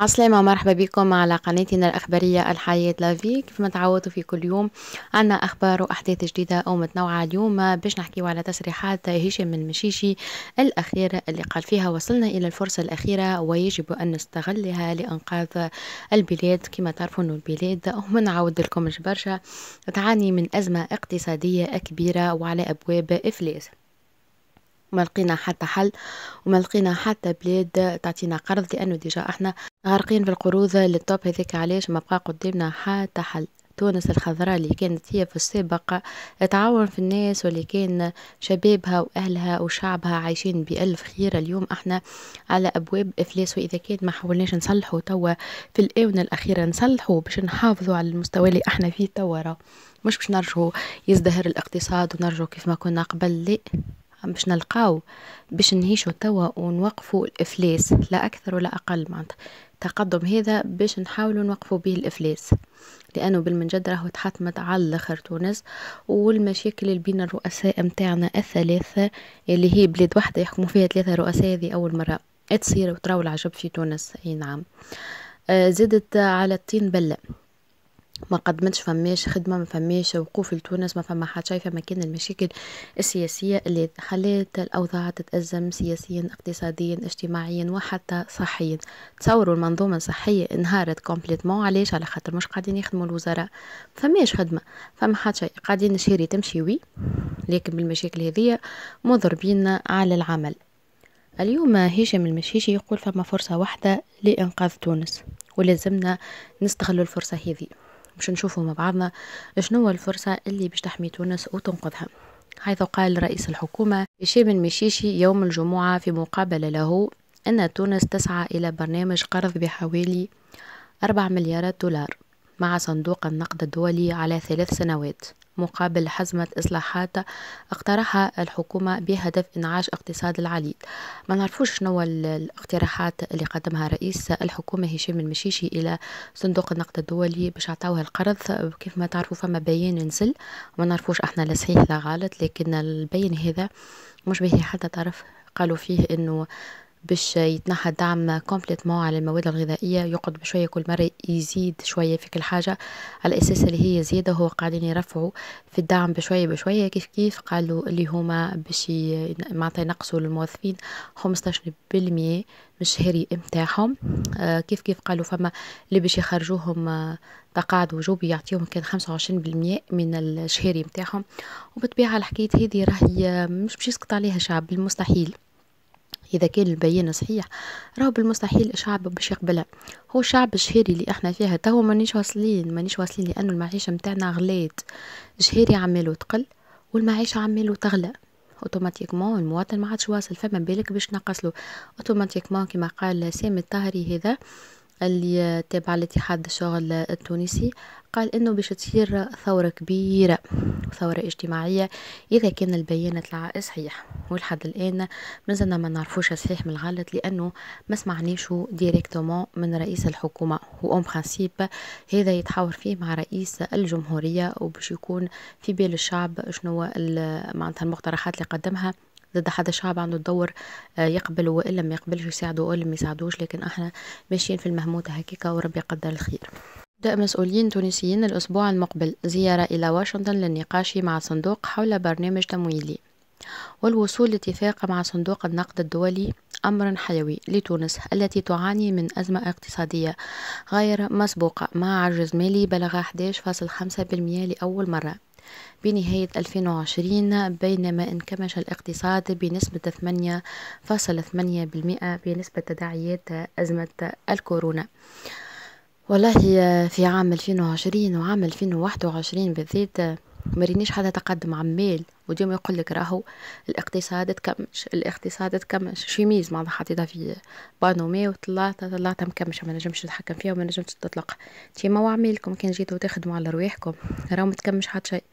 عسلامة مرحبا بكم على قناتنا الأخبارية الحياة لافي كيف ما تعودوا في كل يوم عنا أخبار وأحداث جديدة أو متنوعة اليوم باش نحكيو على تصريحات هشام المشيشي الأخيرة اللي قال فيها وصلنا إلى الفرصة الأخيرة ويجب أن نستغلها لإنقاذ البلاد كما تعرفوا البلاد وما نعاود لكم برشا تعاني من أزمة اقتصادية كبيرة وعلى أبواب إفلاس وما لقينا حتى حل وما لقينا حتى بلاد تعطينا قرض لانه ديجا احنا غارقين في القروض للتوب هذيك علاش ما بقى قدامنا حتى حل تونس الخضراء اللي كانت هي في السابق تعاون في الناس واللي كان شبابها وأهلها وشعبها عايشين بألف خير اليوم احنا على أبواب إفلاس وإذا كان ما حاولناش نصلحوا توا في الآونة الأخيرة نصلحوا باش نحافظوا على المستوى اللي احنا فيه توا مش باش نرجعوا يزدهر الاقتصاد ونرجعوا كيف ما كنا قبل لا باش نلقاو باش نعيشو توا ونوقفو الافلاس لا اكثر ولا اقل معناتها التقدم هذا باش نحاولو نوقفو به الافلاس لانه بالمنجد راهو تحتمت على الاخر تونس والمشاكل اللي بين الرؤساء متاعنا الثلاثه اللي هي بلاد واحده يحكموا فيها ثلاثه رؤساء هذه اول مره تصير وتراول العجب في تونس اي نعم آه، زدت على الطين بله ما قدمتش فماش خدمه ما فماش وقوف لتونس ما فما حد شايفه فما كان المشاكل السياسيه اللي خلات الاوضاع تتازم سياسيا اقتصاديا اجتماعيا وحتى صحيا تصوروا المنظومه الصحيه انهارت كومبليتمون علاش على خاطر مش قاعدين يخدموا الوزراء فماش خدمه فما حد شيء قاعدين الشهري تمشي وي لكن بالمشاكل هذه مضربين على العمل اليوم هشام المشيشي يقول فما فرصه واحده لانقاذ تونس ولازمنا نستغلوا الفرصه هذه باش نشوفوا مع بعضنا شنو الفرصة اللي باش تحمي تونس وتنقذها حيث قال رئيس الحكومة هشام المشيشي يوم الجمعة في مقابلة له أن تونس تسعى إلى برنامج قرض بحوالي 4 مليارات دولار مع صندوق النقد الدولي على ثلاث سنوات مقابل حزمة إصلاحات اقترحها الحكومة بهدف إنعاش اقتصاد العليل ما نعرفوش شنو الاقتراحات اللي قدمها رئيس الحكومة هشام المشيشي إلى صندوق النقد الدولي باش عطاوه القرض كيف ما تعرفوا فما بيان نزل وما نعرفوش احنا لا صحيح لا غلط لكن البيان هذا مش به حتى طرف قالوا فيه انه باش يتنحى الدعم كومبليتمون على المواد الغذائية يقعد بشوية كل مرة يزيد شوية في كل حاجة على أساس اللي هي زيادة هو قاعدين يرفعوا في الدعم بشوية بشوية كيف كيف قالوا اللي هما باش معناتها ينقصوا للموظفين 15% من الشهري متاعهم آه، كيف كيف قالوا فما اللي باش يخرجوهم آه، تقاعد وجوبي يعطيهم كان 25% من الشهري متاعهم وبالطبيعة الحكاية هذه راهي مش باش يسكت عليها شعب بالمستحيل إذا كان البيان صحيح راهو بالمستحيل الشعب باش يقبلها هو الشعب الشهيري اللي احنا فيها توا مانيش واصلين مانيش واصلين لأنه المعيشة متاعنا غلات شهيري عمالو تقل والمعيشة عمالو تغلى اوتوماتيكمون المواطن ما عادش واصل فما بالك باش نقصلو اوتوماتيكمون كما قال سامي الطهري هذا اللي تابع لاتحاد الشغل التونسي قال انه باش تصير ثورة كبيرة ثورة اجتماعية اذا كان البيان طلع صحيح ولحد الان مازلنا ما نعرفوش صحيح من الغلط لانه ما سمعناش ديريكتومون من رئيس الحكومة وام برانسيب هذا يتحاور فيه مع رئيس الجمهورية وباش يكون في بال الشعب شنو معناتها المقترحات اللي قدمها ضد حدا شعب عنده الدور آه، يقبل وإن لم يقبلش يساعده وإن لم يساعدوش لكن احنا ماشيين في المهموتة هكيكا وربي يقدر الخير بدأ مسؤولين تونسيين الأسبوع المقبل زيارة إلى واشنطن للنقاش مع الصندوق حول برنامج تمويلي والوصول لاتفاق مع صندوق النقد الدولي أمر حيوي لتونس التي تعاني من أزمة اقتصادية غير مسبوقة مع عجز مالي بلغ 11.5% لأول مرة بنهاية 2020 بينما انكمش الاقتصاد بنسبة 8.8% بنسبة تداعيات أزمة الكورونا والله في عام 2020 وعام 2021 بالذات مرينيش حتى تقدم عمال وديما يقول لك راهو الاقتصاد تكمش الاقتصاد تكمش شيميز معناتها حاطيتها في بانومي وطلعت طلعت مكمشه ما نجمش نتحكم فيها وما نجمش تطلق ما وعميلكم كان جيتو تخدموا على رواحكم راهو متكمش حتى شيء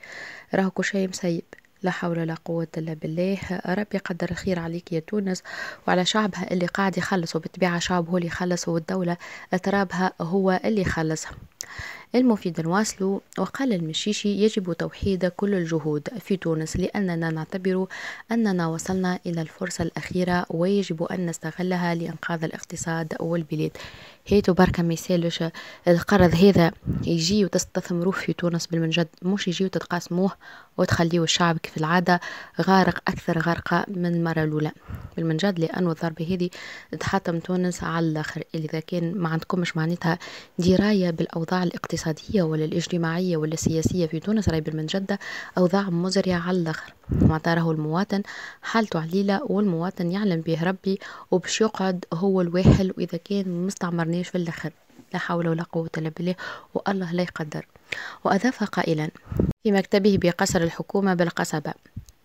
راهو كل شيء مسيب لا حول ولا قوة إلا بالله ربي يقدر الخير عليك يا تونس وعلى شعبها اللي قاعد يخلص وبالطبيعة شعبه هو اللي يخلص والدولة ترابها هو اللي يخلصها المفيد نواصلو وقال المشيشي يجب توحيد كل الجهود في تونس لأننا نعتبر أننا وصلنا إلى الفرصة الأخيرة ويجب أن نستغلها لإنقاذ الاقتصاد والبلاد هيتو بركة ما القرض هذا يجي وتستثمروه في تونس بالمنجد مش يجي وتتقاسموه وتخليه الشعب كيف العادة غارق أكثر غرقة من المرة الأولى بالمنجد لأن الضربة هذه تحطم تونس على الآخر إذا كان ما عندكمش معناتها دراية بالأوضاع الاقتصادية الاقتصادية ولا الاجتماعية ولا السياسية في تونس رايب من جدة أوضاع مزرية على الآخر مع راهو المواطن حالته عليلة والمواطن يعلم به ربي وباش يقعد هو الواحل وإذا كان مستعمرناش في الآخر لا حول ولا قوة إلا بالله والله لا يقدر وأضاف قائلا في مكتبه بقصر الحكومة بالقصبة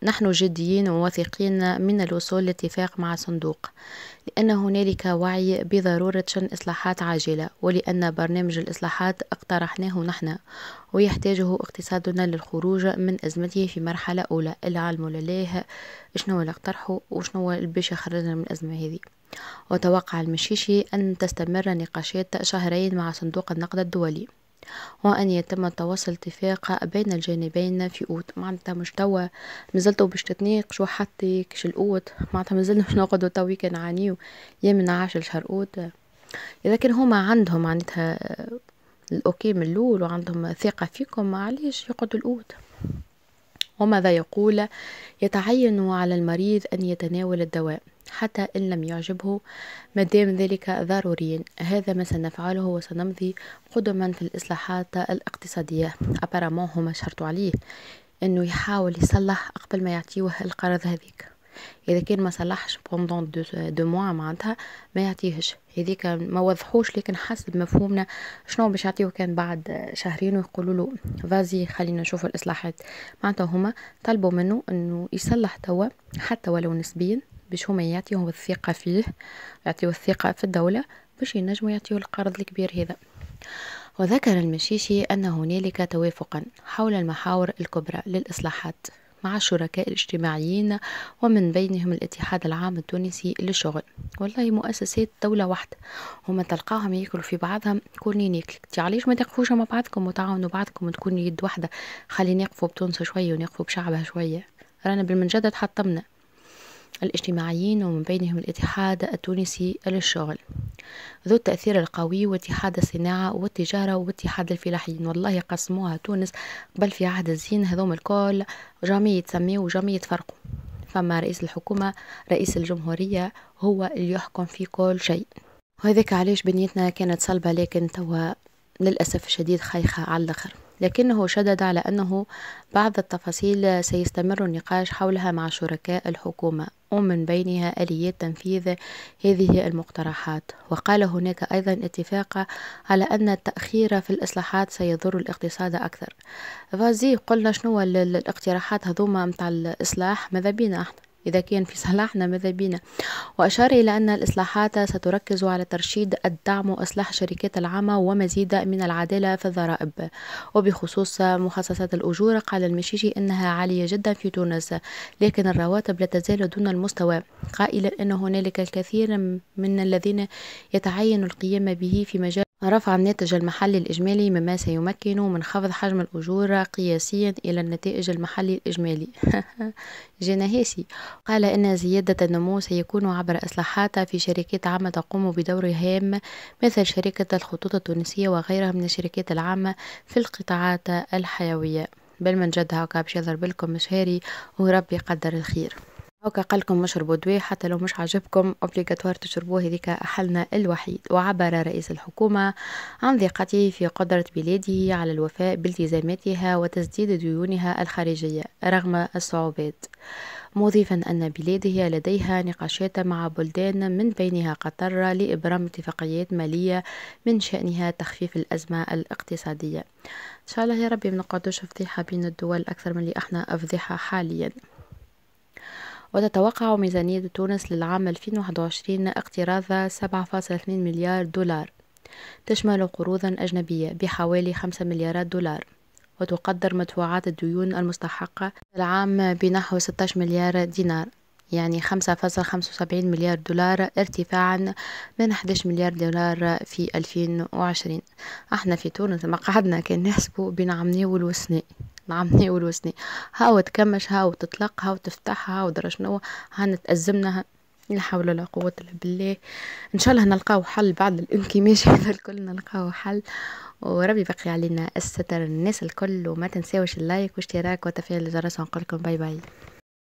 نحن جديين وواثقين من الوصول لاتفاق مع صندوق لأن هنالك وعي بضرورة شن إصلاحات عاجلة ولأن برنامج الإصلاحات اقترحناه نحن ويحتاجه اقتصادنا للخروج من أزمته في مرحلة أولى العلم لله شنو اللي اقترحه وشنو اللي باش يخرجنا من الأزمة هذه وتوقع المشيشي أن تستمر نقاشات شهرين مع صندوق النقد الدولي وأن يتم التواصل اتفاق بين الجانبين في اوت معناتها مش توا مازلتوا باش تتناقشوا حتى كش الاوت معناتها مازلنا باش نقعدوا توا كنعانيو يا من عاشر شهر اوت إذا كان هما عندهم معناتها الأوكي من الأول وعندهم ثقة فيكم علاش يقعدوا الاوت وماذا يقول يتعين على المريض أن يتناول الدواء حتى إن لم يعجبه ما دام ذلك ضروريا هذا ما سنفعله وسنمضي قدما في الإصلاحات الاقتصادية أبرامون هما شرطوا عليه أنه يحاول يصلح قبل ما يعطيوه القرض هذيك اذا كان ما صلحش بوندون دو, دو موا معناتها ما يعطيهش هذيك ما وضحوش لكن حسب مفهومنا شنو باش يعطيه كان بعد شهرين ويقولوا له فازي خلينا نشوف الاصلاحات معناتها هما طلبوا منه انه يصلح توا حتى ولو نسبيا باش هما يعطيهم الثقة فيه يعطيو الثقة في الدولة باش ينجموا يعطيو القرض الكبير هذا وذكر المشيشي أن هنالك توافقا حول المحاور الكبرى للإصلاحات مع الشركاء الاجتماعيين ومن بينهم الاتحاد العام التونسي للشغل والله مؤسسات دولة واحدة هما تلقاهم ياكلوا في بعضهم كونين ياكلك علاش ما تقفوش مع بعضكم وتعاونوا بعضكم وتكون يد واحدة خلينا نقفوا بتونس شوية ونقفوا بشعبها شوية رانا بالمنجدة تحطمنا الاجتماعيين ومن بينهم الاتحاد التونسي للشغل ذو التأثير القوي واتحاد الصناعة والتجارة واتحاد الفلاحين والله قسموها تونس بل في عهد الزين هذوم الكل جميع يتسميوا وجميع يتفرقوا فما رئيس الحكومة رئيس الجمهورية هو اللي يحكم في كل شيء وهذاك علاش بنيتنا كانت صلبة لكن توا للأسف الشديد خايخة على الآخر لكنه شدد على أنه بعض التفاصيل سيستمر النقاش حولها مع شركاء الحكومة ومن بينها آلية تنفيذ هذه المقترحات وقال هناك أيضا اتفاق على أن التأخير في الإصلاحات سيضر الاقتصاد أكثر فازي قلنا شنو الاقتراحات هذوما متاع الإصلاح ماذا بينا احنا إذا كان في صلاحنا ماذا بينا وأشار إلى أن الإصلاحات ستركز على ترشيد الدعم وإصلاح الشركات العامة ومزيد من العدالة في الضرائب وبخصوص مخصصات الأجور قال المشيشي إنها عالية جدا في تونس لكن الرواتب لا تزال دون المستوى قائلا أن هنالك الكثير من الذين يتعين القيام به في مجال رفع الناتج المحلي الإجمالي مما سيمكن من خفض حجم الأجور قياسيا إلى النتائج المحلي الإجمالي جناهيسي قال إن زيادة النمو سيكون عبر إصلاحات في شركات عامة تقوم بدور هام مثل شركة الخطوط التونسية وغيرها من الشركات العامة في القطاعات الحيوية بل من جد هكا باش يظهر بالكم مشهاري وربي يقدر الخير قالكم مشربوا دواء حتى لو مش عاجبكم اوبليغاتوار تشربوه هذيك حلنا الوحيد وعبر رئيس الحكومة عن ثقته في قدرة بلاده على الوفاء بالتزاماتها وتسديد ديونها الخارجية رغم الصعوبات مضيفا أن بلاده لديها نقاشات مع بلدان من بينها قطر لإبرام اتفاقيات مالية من شأنها تخفيف الأزمة الاقتصادية إن شاء الله يا ربي منقعدوش فضيحة بين الدول أكثر من اللي احنا فضيحة حاليا وتتوقع ميزانية تونس للعام 2021 اقتراض 7.2 مليار دولار تشمل قروضا أجنبية بحوالي 5 مليارات دولار وتقدر مدفوعات الديون المستحقة العام بنحو 16 مليار دينار يعني 5.75 مليار دولار ارتفاعا من 11 مليار دولار في 2020 احنا في تونس ما قعدنا كان نحسبوا بين عمني والوسني نعمني ولوسني هاو تكمش هاو تطلق هاو تفتح هاو درا شنو هنتأزمنا لا حول ولا قوة إلا بالله إن شاء الله نلقاو حل بعد الانكماش هذا الكل نلقاو حل وربي بقي علينا الستر الناس الكل وما تنساوش اللايك واشتراك وتفعيل الجرس ونقولكم باي باي